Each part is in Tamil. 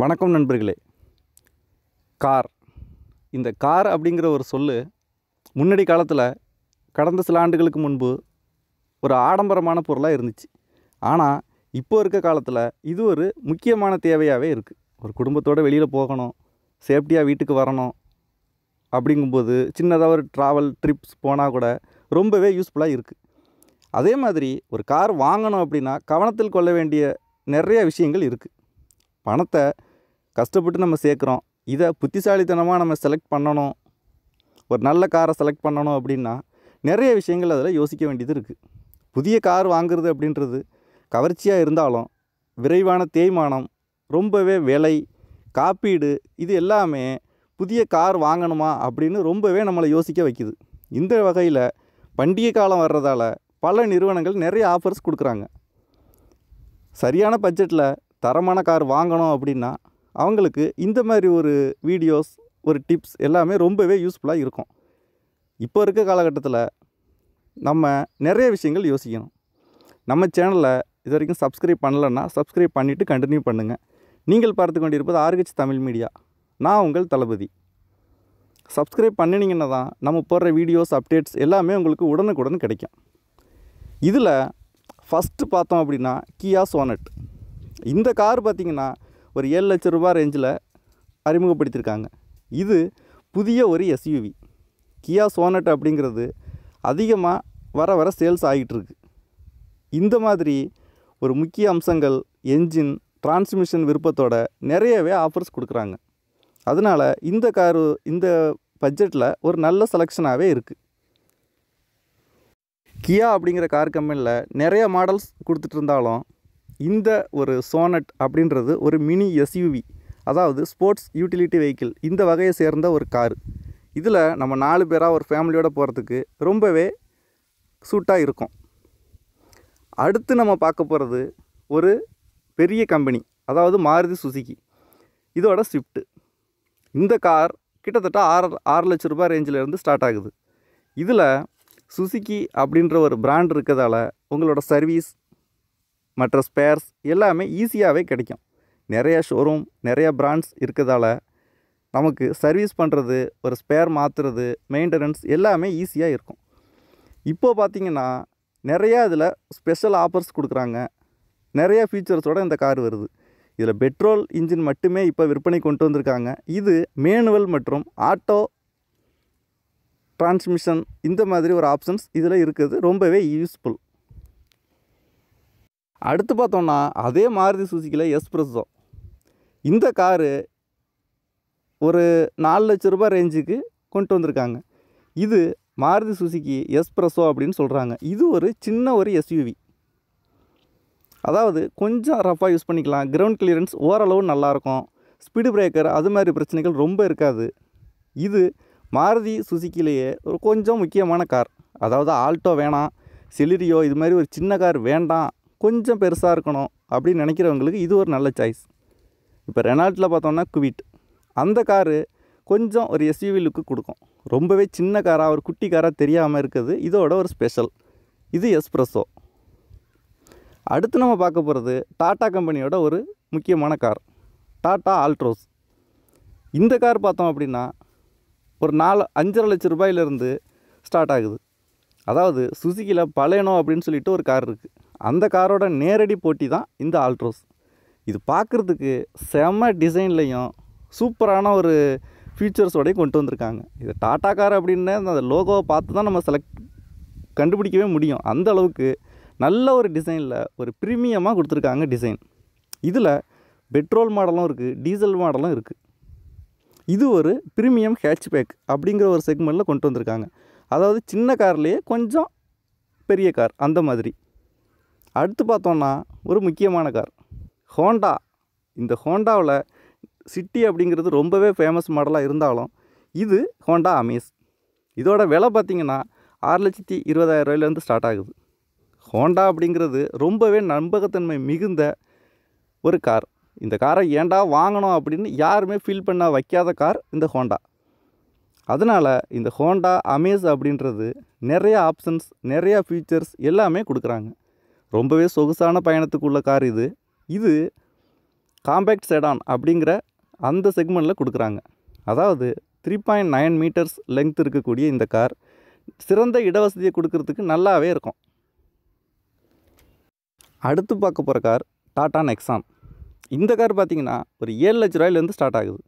வணக்கம் நண்பர்களே கார் இந்த கார் அப்படிங்கிற ஒரு சொல் முன்னாடி காலத்தில் கடந்த சில ஆண்டுகளுக்கு முன்பு ஒரு ஆடம்பரமான பொருளாக இருந்துச்சு ஆனால் இப்போ இருக்க காலத்தில் இது ஒரு முக்கியமான தேவையாகவே இருக்குது ஒரு குடும்பத்தோடு வெளியில் போகணும் சேஃப்டியாக வீட்டுக்கு வரணும் அப்படிங்கும்போது சின்னதாக ஒரு ட்ராவல் ட்ரிப்ஸ் போனால் கூட ரொம்பவே யூஸ்ஃபுல்லாக இருக்குது அதே மாதிரி ஒரு கார் வாங்கணும் அப்படின்னா கவனத்தில் கொள்ள வேண்டிய நிறைய விஷயங்கள் இருக்குது பணத்தை கஷ்டப்பட்டு நம்ம சேர்க்குறோம் இதை புத்திசாலித்தனமாக நம்ம செலக்ட் பண்ணணும் ஒரு நல்ல காரை செலக்ட் பண்ணணும் அப்படின்னா நிறைய விஷயங்கள் அதில் யோசிக்க வேண்டியது இருக்குது புதிய கார் வாங்குறது அப்படின்றது கவர்ச்சியாக இருந்தாலும் விரைவான தேய்மானம் ரொம்பவே விலை காப்பீடு இது எல்லாமே புதிய கார் வாங்கணுமா அப்படின்னு ரொம்பவே நம்மளை யோசிக்க வைக்குது இந்த வகையில் பண்டிகை காலம் வர்றதால பல நிறுவனங்கள் நிறைய ஆஃபர்ஸ் கொடுக்குறாங்க சரியான பட்ஜெட்டில் தரமான கார் வாங்கணும் அப்படின்னா அவங்களுக்கு இந்த மாதிரி ஒரு வீடியோஸ் ஒரு டிப்ஸ் எல்லாமே ரொம்பவே யூஸ்ஃபுல்லாக இருக்கும் இப்போ இருக்க காலகட்டத்தில் நம்ம நிறைய விஷயங்கள் யோசிக்கணும் நம்ம சேனலை இது வரைக்கும் சப்ஸ்கிரைப் பண்ணலைன்னா சப்ஸ்கிரைப் பண்ணிவிட்டு கண்டினியூ பண்ணுங்கள் நீங்கள் பார்த்து கொண்டிருப்பது ஆர்ஹெச் தமிழ் மீடியா நான் உங்கள் தளபதி சப்ஸ்கிரைப் பண்ணினீங்கன்னா தான் நம்ம போடுற வீடியோஸ் அப்டேட்ஸ் எல்லாமே உங்களுக்கு உடனுக்குடன் கிடைக்கும் இதில் ஃபஸ்ட்டு பார்த்தோம் அப்படின்னா கியா சோனட் இந்த கார் பார்த்திங்கன்னா ஒரு ஏழு லட்ச ரூபா ரேஞ்சில் அறிமுகப்படுத்தியிருக்காங்க இது புதிய ஒரு எஸ்யூவி கியா சோனட் அப்படிங்கிறது அதிகமாக வர வர சேல்ஸ் ஆகிட்டுருக்கு இந்த மாதிரி ஒரு முக்கிய அம்சங்கள் என்ஜின் டிரான்ஸ்மிஷன் விருப்பத்தோட நிறையவே ஆஃபர்ஸ் கொடுக்குறாங்க அதனால் இந்த காரு இந்த பட்ஜெட்டில் ஒரு நல்ல செலெக்ஷனாகவே இருக்குது கியா அப்படிங்கிற கார் கம்பெனியில் நிறைய மாடல்ஸ் கொடுத்துட்டு இருந்தாலும் இந்த ஒரு சோனட் அப்படின்றது ஒரு மினி எஸ்யூவி அதாவது ஸ்போர்ட்ஸ் யூட்டிலிட்டி வெஹிக்கிள் இந்த வகையை சேர்ந்த ஒரு கார் இதில் நம்ம நாலு பேராக ஒரு ஃபேமிலியோடு போகிறதுக்கு ரொம்பவே சூட்டாக இருக்கும் அடுத்து நம்ம பார்க்க போகிறது ஒரு பெரிய கம்பெனி அதாவது மாருதி சுசுக்கி இதோட ஸ்விஃப்ட்டு இந்த கார் கிட்டத்தட்ட ஆறு ஆறு லட்ச ரூபாய் ரேஞ்சிலேருந்து ஸ்டார்ட் ஆகுது இதில் சுசுக்கி அப்படின்ற ஒரு பிராண்ட் இருக்கிறதால உங்களோட சர்வீஸ் மற்ற ஸ்பேர்ஸ் எல்லாமே ஈஸியாகவே கிடைக்கும் நிறைய ஷோரூம் நிறைய பிராண்ட்ஸ் இருக்கிறதால நமக்கு சர்வீஸ் பண்ணுறது ஒரு ஸ்பேர் மாற்றுறது மெயின்டெனன்ஸ் எல்லாமே ஈஸியாக இருக்கும் இப்போது பார்த்திங்கன்னா நிறையா இதில் ஸ்பெஷல் ஆஃபர்ஸ் கொடுக்குறாங்க நிறையா ஃபீச்சர்ஸோடு இந்த கார் வருது இதில் பெட்ரோல் இன்ஜின் மட்டுமே இப்போ விற்பனை கொண்டு வந்திருக்காங்க இது மேனுவல் மற்றும் ஆட்டோ டிரான்ஸ்மிஷன் இந்த மாதிரி ஒரு ஆப்ஷன்ஸ் இதில் இருக்கிறது ரொம்பவே யூஸ்ஃபுல் அடுத்து பார்த்தோம்னா அதே மாருதி சுசிக்கில் எஸ்பிரஸோ இந்த காரு ஒரு நாலு லட்ச ரூபாய் ரேஞ்சுக்கு கொண்டு வந்திருக்காங்க இது மாருதி சுசுக்கி எஸ்பிரஸோ அப்படின்னு சொல்கிறாங்க இது ஒரு சின்ன ஒரு எஸ்யூவி அதாவது கொஞ்சம் ரஃபாக யூஸ் பண்ணிக்கலாம் கிரவுண்ட் கிளியரன்ஸ் ஓரளவு நல்லாயிருக்கும் ஸ்பீடு பிரேக்கர் அது மாதிரி பிரச்சனைகள் ரொம்ப இருக்காது இது மாருதி சுசுக்கிலேயே ஒரு கொஞ்சம் முக்கியமான கார் அதாவது ஆல்டோ வேணாம் செலிரியோ இது மாதிரி ஒரு சின்ன கார் வேண்டாம் கொஞ்சம் பெருசாக இருக்கணும் அப்படின்னு நினைக்கிறவங்களுக்கு இது ஒரு நல்ல சாய்ஸ் இப்போ ரெனால்ட்டில் பார்த்தோம்னா குவிட் அந்த காரு கொஞ்சம் ஒரு எஸ்யூவி லுக்கு கொடுக்கும் ரொம்பவே சின்ன காராக ஒரு குட்டி காராக தெரியாமல் இருக்குது இதோட ஒரு ஸ்பெஷல் இது எஸ்ப்ரெஸ்ஸோ அடுத்து நம்ம பார்க்க போகிறது டாட்டா கம்பெனியோட ஒரு முக்கியமான கார் டாட்டா ஆல்ட்ரோஸ் இந்த கார் பார்த்தோம் அப்படின்னா ஒரு நாலு அஞ்சரை லட்ச ரூபாயிலேருந்து ஸ்டார்ட் ஆகுது அதாவது சுசுகியில் பழையனோ அப்படின்னு சொல்லிட்டு ஒரு கார் இருக்குது அந்த காரோட நேரடி போட்டி தான் இந்த ஆல்ட்ரோஸ் இது பார்க்குறதுக்கு செம டிசைன்லையும் சூப்பரான ஒரு ஃபீச்சர்ஸோடையும் கொண்டு வந்திருக்காங்க இது டாட்டா கார் அப்படின்னா அந்த லோகோவை பார்த்து தான் நம்ம செலக்ட் கண்டுபிடிக்கவே முடியும் அந்த அளவுக்கு நல்ல ஒரு டிசைனில் ஒரு ப்ரீமியமாக கொடுத்துருக்காங்க டிசைன் இதில் பெட்ரோல் மாடலும் இருக்குது டீசல் மாடலும் இருக்குது இது ஒரு ப்ரீமியம் ஹேட்ச்பேக் அப்படிங்கிற ஒரு செக்மெண்ட்டில் கொண்டு வந்திருக்காங்க அதாவது சின்ன கார்லேயே கொஞ்சம் பெரிய கார் அந்த மாதிரி அடுத்து பார்த்தோன்னா ஒரு முக்கியமான கார் ஹோண்டா இந்த ஹோண்டாவில் சிட்டி அப்படிங்கிறது ரொம்பவே ஃபேமஸ் மாடலாக இருந்தாலும் இது ஹோண்டா அமேஸ் இதோட விலை பார்த்திங்கன்னா ஆறு லட்சத்தி இருபதாயிரம் ரூபாயிலேருந்து ஸ்டார்ட் ஆகுது ஹோண்டா அப்படிங்கிறது ரொம்பவே நம்பகத்தன்மை மிகுந்த ஒரு கார் இந்த காரை ஏண்டா வாங்கணும் அப்படின்னு யாருமே ஃபீல் பண்ண வைக்காத கார் இந்த ஹோண்டா அதனால் இந்த ஹோண்டா அமேஸ் அப்படின்றது நிறையா ஆப்ஷன்ஸ் நிறையா ஃபீச்சர்ஸ் எல்லாமே கொடுக்குறாங்க ரொம்பவே சொகுசான பயணத்துக்குள்ள கார் இது இது காம்பேக்ட் செடான் அப்படிங்கிற அந்த செக்மெண்ட்டில் கொடுக்குறாங்க அதாவது three point nine metres length இருக்கக்கூடிய இந்த கார் சிறந்த இடவசதியை கொடுக்கறதுக்கு நல்லாவே இருக்கும் அடுத்து பார்க்க போகிற கார் டாடா நெக்ஸான் இந்த கார் பார்த்திங்கன்னா ஒரு ஏழு லட்ச ரூபாயிலேருந்து ஸ்டார்ட் ஆகுது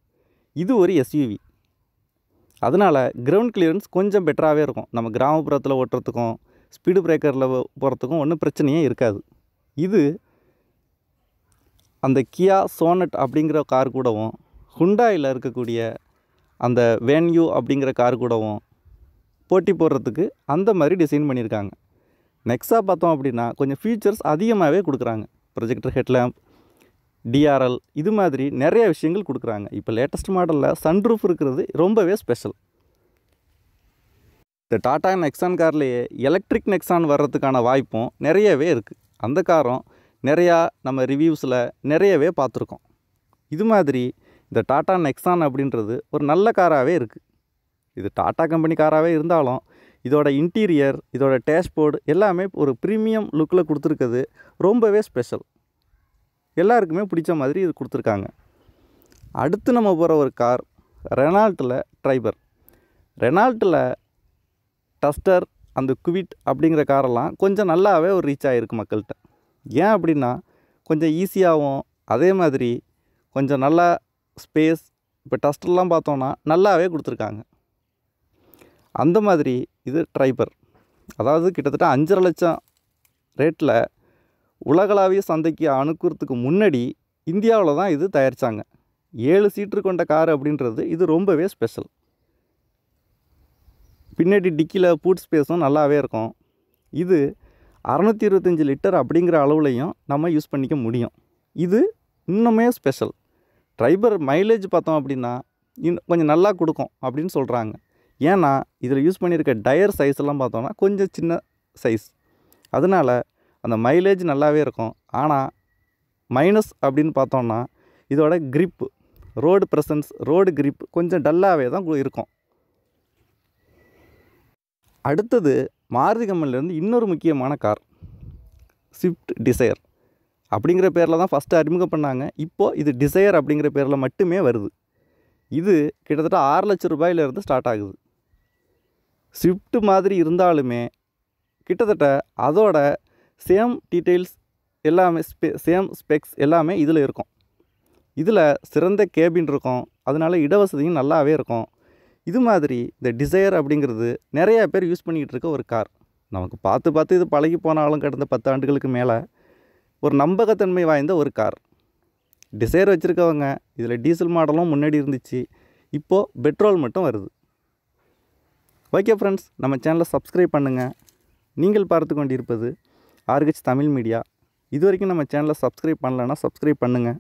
இது ஒரு எஸ்யூவி அதனால் கிரவுண்ட் கிளியரன்ஸ் கொஞ்சம் பெட்டராகவே இருக்கும் நம்ம கிராமப்புறத்தில் ஓட்டுறதுக்கும் ஸ்பீடு பிரேக்கரில் போகிறதுக்கும் ஒன்றும் பிரச்சனையே இருக்காது இது அந்த கியா சோனட் அப்படிங்கிற கார் கூடவும் ஹுண்டாயில் இருக்கக்கூடிய அந்த வேன்யூ அப்படிங்கிற கார் கூடவும் போட்டி போடுறதுக்கு அந்த மாதிரி டிசைன் பண்ணியிருக்காங்க நெக்ஸ்ட்டாக பார்த்தோம் அப்படின்னா கொஞ்சம் ஃபீச்சர்ஸ் அதிகமாகவே கொடுக்குறாங்க ப்ரொஜெக்டர் ஹெட்லேம்ப் டிஆர்எல் இது மாதிரி நிறைய விஷயங்கள் கொடுக்குறாங்க இப்போ லேட்டஸ்ட் மாடலில் சன்ரூஃப் இருக்கிறது ரொம்பவே ஸ்பெஷல் இந்த டாட்டா நெக்ஸான் கார்லேயே எலக்ட்ரிக் நெக்ஸான் வர்றதுக்கான வாய்ப்பும் நிறையவே இருக்குது அந்த காரம் நிறையா நம்ம ரிவ்யூஸில் நிறையவே பார்த்துருக்கோம் இது மாதிரி இந்த டாட்டா நெக்ஸான் அப்படின்றது ஒரு நல்ல காராகவே இருக்குது இது டாட்டா கம்பெனி காராகவே இருந்தாலும் இதோட இன்டீரியர் இதோட டேஷ்போர்டு எல்லாமே ஒரு ப்ரீமியம் லுக்கில் கொடுத்துருக்கிறது ரொம்பவே ஸ்பெஷல் எல்லாருக்குமே பிடிச்ச மாதிரி இது கொடுத்துருக்காங்க அடுத்து நம்ம போகிற ஒரு கார் ரெனால்ட்டில் ட்ரைபர் ரெனால்ட்டில் டஸ்டர் அந்த குவிட் அப்படிங்கிற காரெல்லாம் கொஞ்சம் நல்லாவே ஒரு ரீச் ஆகிருக்கு மக்கள்கிட்ட ஏன் அப்படின்னா கொஞ்சம் ஈஸியாகவும் அதே மாதிரி கொஞ்சம் நல்லா ஸ்பேஸ் இப்போ டஸ்டர்லாம் பார்த்தோன்னா நல்லாவே கொடுத்துருக்காங்க அந்த மாதிரி இது ட்ரைபர் அதாவது கிட்டத்தட்ட அஞ்சரை லட்சம் ரேட்டில் உலகளாவிய சந்தைக்கு அணுக்கிறதுக்கு முன்னாடி இந்தியாவில் தான் இது தயாரித்தாங்க ஏழு சீட்டு கொண்ட கார் அப்படின்றது இது ரொம்பவே ஸ்பெஷல் பின்னாடி டிக்கியில் பூட் ஸ்பேஸும் நல்லாவே இருக்கும் இது அறநூற்றி இருபத்தஞ்சி லிட்டர் அப்படிங்கிற அளவுலையும் நம்ம யூஸ் பண்ணிக்க முடியும் இது இன்னுமே ஸ்பெஷல் ட்ரைபர் மைலேஜ் பார்த்தோம் அப்படின்னா இன்னும் கொஞ்சம் நல்லா கொடுக்கும் அப்படின்னு சொல்கிறாங்க ஏன்னா இதில் யூஸ் பண்ணியிருக்க டயர் சைஸ்லாம் பார்த்தோம்னா கொஞ்சம் சின்ன சைஸ் அதனால் அந்த மைலேஜ் நல்லாவே இருக்கும் ஆனால் மைனஸ் அப்படின்னு பார்த்தோன்னா இதோட grip road presence road grip கொஞ்சம் டல்லாகவே தான் இருக்கும் அடுத்தது மாருதி கம்பெனிலேருந்து இன்னொரு முக்கியமான கார் ஸ்விஃப்ட் டிசையர் அப்படிங்கிற பேரில் தான் ஃபஸ்ட்டு அறிமுகம் பண்ணாங்க இப்போது இது டிசையர் அப்படிங்கிற பேரில் மட்டுமே வருது இது கிட்டத்தட்ட ஆறு லட்ச ரூபாயிலேருந்து ஸ்டார்ட் ஆகுது ஸ்விஃப்ட் மாதிரி இருந்தாலுமே கிட்டத்தட்ட அதோட சேம் டீட்டெயில்ஸ் எல்லாமே ஸ்பெ சேம் ஸ்பெக்ஸ் எல்லாமே இதில் இருக்கும் இதில் சிறந்த கேபின் இருக்கும் அதனால் இடவசதியும் நல்லாவே இருக்கும் இது மாதிரி இந்த டிசையர் அப்படிங்கிறது நிறையா பேர் யூஸ் பண்ணிக்கிட்டு இருக்க ஒரு கார் நமக்கு பார்த்து பார்த்து இது பழகி போனாலும் கடந்த பத்து ஆண்டுகளுக்கு மேலே ஒரு நம்பகத்தன்மை வாய்ந்த ஒரு கார் டிசையர் வச்சுருக்கவங்க இதில் டீசல் மாடலும் முன்னாடி இருந்துச்சு இப்போது பெட்ரோல் மட்டும் வருது ஓகே ஃப்ரெண்ட்ஸ் நம்ம சேனலை சப்ஸ்கிரைப் பண்ணுங்கள் நீங்கள் பார்த்து கொண்டிருப்பது ஆர்கச் தமிழ் மீடியா இது வரைக்கும் நம்ம சேனலை சப்ஸ்கிரைப் பண்ணலன்னா சப்ஸ்கிரைப் பண்ணுங்கள்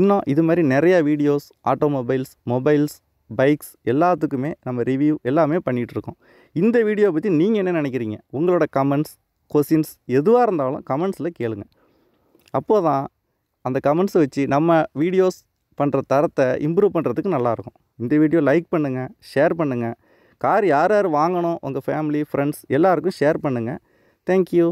இன்னும் இது மாதிரி நிறையா வீடியோஸ் ஆட்டோமொபைல்ஸ் மொபைல்ஸ் பைக்ஸ் எல்லாத்துக்குமே நம்ம ரிவ்யூ எல்லாமே பண்ணிகிட்ருக்கோம் இந்த வீடியோவை பற்றி நீங்கள் என்ன நினைக்கிறீங்க உங்களோட கமெண்ட்ஸ் கொஸ்டின்ஸ் எதுவாக இருந்தாலும் கமெண்ட்ஸில் கேளுங்க அப்போ தான் அந்த கமெண்ட்ஸை வச்சு நம்ம வீடியோஸ் பண்ணுற தரத்தை இம்ப்ரூவ் பண்ணுறதுக்கு நல்லாயிருக்கும் இந்த வீடியோ லைக் பண்ணுங்கள் ஷேர் பண்ணுங்கள் கார் யார் யார் வாங்கணும் உங்கள் ஃபேமிலி ஃப்ரெண்ட்ஸ் எல்லாருக்கும் ஷேர் பண்ணுங்கள் தேங்க்யூ